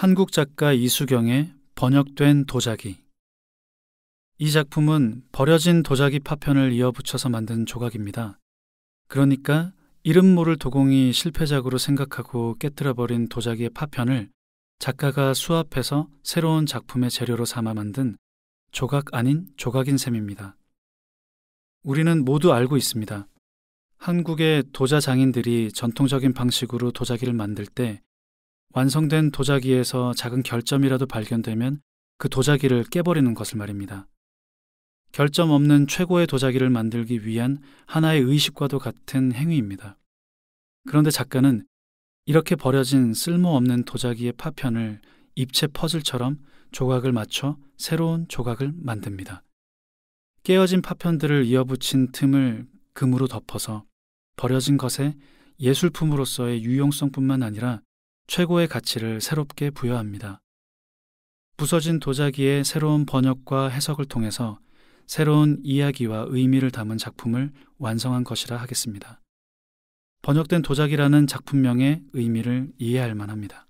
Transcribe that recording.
한국 작가 이수경의 번역된 도자기 이 작품은 버려진 도자기 파편을 이어붙여서 만든 조각입니다. 그러니까 이름 모를 도공이 실패작으로 생각하고 깨뜨려버린 도자기의 파편을 작가가 수합해서 새로운 작품의 재료로 삼아 만든 조각 아닌 조각인 셈입니다. 우리는 모두 알고 있습니다. 한국의 도자 장인들이 전통적인 방식으로 도자기를 만들 때 완성된 도자기에서 작은 결점이라도 발견되면 그 도자기를 깨버리는 것을 말입니다. 결점 없는 최고의 도자기를 만들기 위한 하나의 의식과도 같은 행위입니다. 그런데 작가는 이렇게 버려진 쓸모없는 도자기의 파편을 입체 퍼즐처럼 조각을 맞춰 새로운 조각을 만듭니다. 깨어진 파편들을 이어붙인 틈을 금으로 덮어서 버려진 것에 예술품으로서의 유용성뿐만 아니라 최고의 가치를 새롭게 부여합니다. 부서진 도자기의 새로운 번역과 해석을 통해서 새로운 이야기와 의미를 담은 작품을 완성한 것이라 하겠습니다. 번역된 도자기라는 작품명의 의미를 이해할 만합니다.